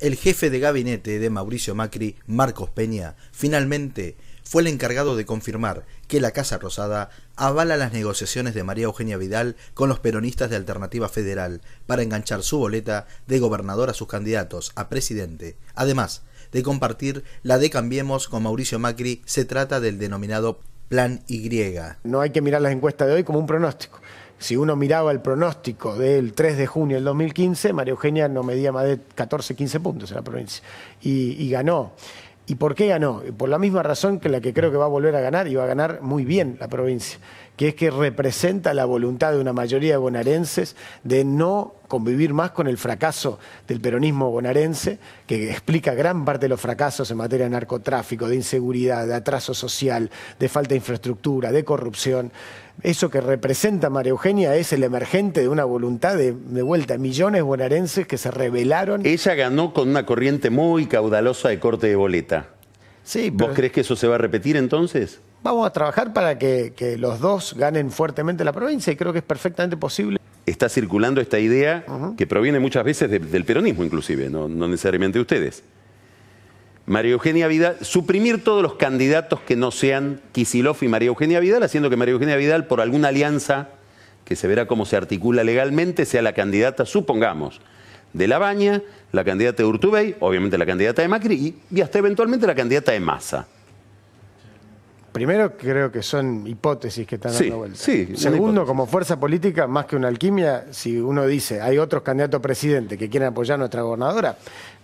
El jefe de gabinete de Mauricio Macri, Marcos Peña, finalmente fue el encargado de confirmar que la Casa Rosada avala las negociaciones de María Eugenia Vidal con los peronistas de Alternativa Federal para enganchar su boleta de gobernador a sus candidatos a presidente. Además de compartir la de Cambiemos con Mauricio Macri, se trata del denominado Plan Y. No hay que mirar las encuestas de hoy como un pronóstico si uno miraba el pronóstico del 3 de junio del 2015, María Eugenia no medía más de 14, 15 puntos en la provincia y, ganó. ¿Y por qué ganó? Por la misma razón que la que creo que va a volver a ganar y va a ganar muy bien la provincia que es que representa la voluntad de una mayoría de bonaerenses de no convivir más con el fracaso del peronismo bonaerense, que explica gran parte de los fracasos en materia de narcotráfico, de inseguridad, de atraso social, de falta de infraestructura, de corrupción. Eso que representa María Eugenia es el emergente de una voluntad de, de vuelta, millones bonaerenses que se rebelaron. Ella ganó con una corriente muy caudalosa de corte de boleta. Sí, ¿Vos crees que eso se va a repetir entonces? vamos a trabajar para que, los dos ganen fuertemente la provincia y creo que es perfectamente posible. Está circulando esta idea que proviene muchas veces del peronismo inclusive, no, necesariamente de ustedes. María Eugenia Vidal, suprimir todos los candidatos que no sean Kisilov y María Eugenia Vidal, haciendo que María Eugenia Vidal, por alguna alianza que se verá cómo se articula legalmente, sea la candidata, supongamos, de La Baña, la candidata de Urtubey, obviamente la candidata de Macri y, y hasta eventualmente la candidata de Massa primero creo que son hipótesis que están dando sí, vuelta. Segundo, como fuerza política, más que una alquimia, si uno dice hay otros candidatos a presidente que quieren apoyar a nuestra gobernadora,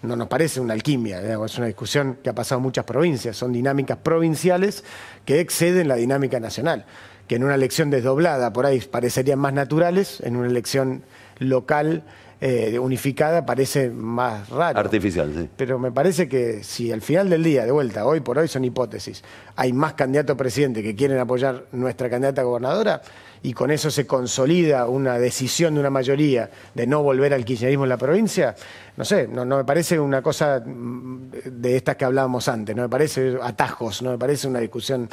no nos parece una alquimia, es una discusión que ha pasado en muchas provincias, son dinámicas provinciales que exceden la dinámica nacional, que en una elección desdoblada por ahí parecerían más naturales, en una elección local eh, unificada parece más raro. Artificial, sí. Pero me parece que si al final del día, de vuelta, hoy por hoy son hipótesis, hay más candidatos a presidente que quieren apoyar nuestra candidata a gobernadora y con eso se consolida una decisión de una mayoría de no volver al kirchnerismo en la provincia, no sé, no, me parece una cosa mm, de estas que hablábamos antes, no me parece atajos, no me parece una discusión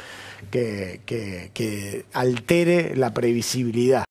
que altere la previsibilidad.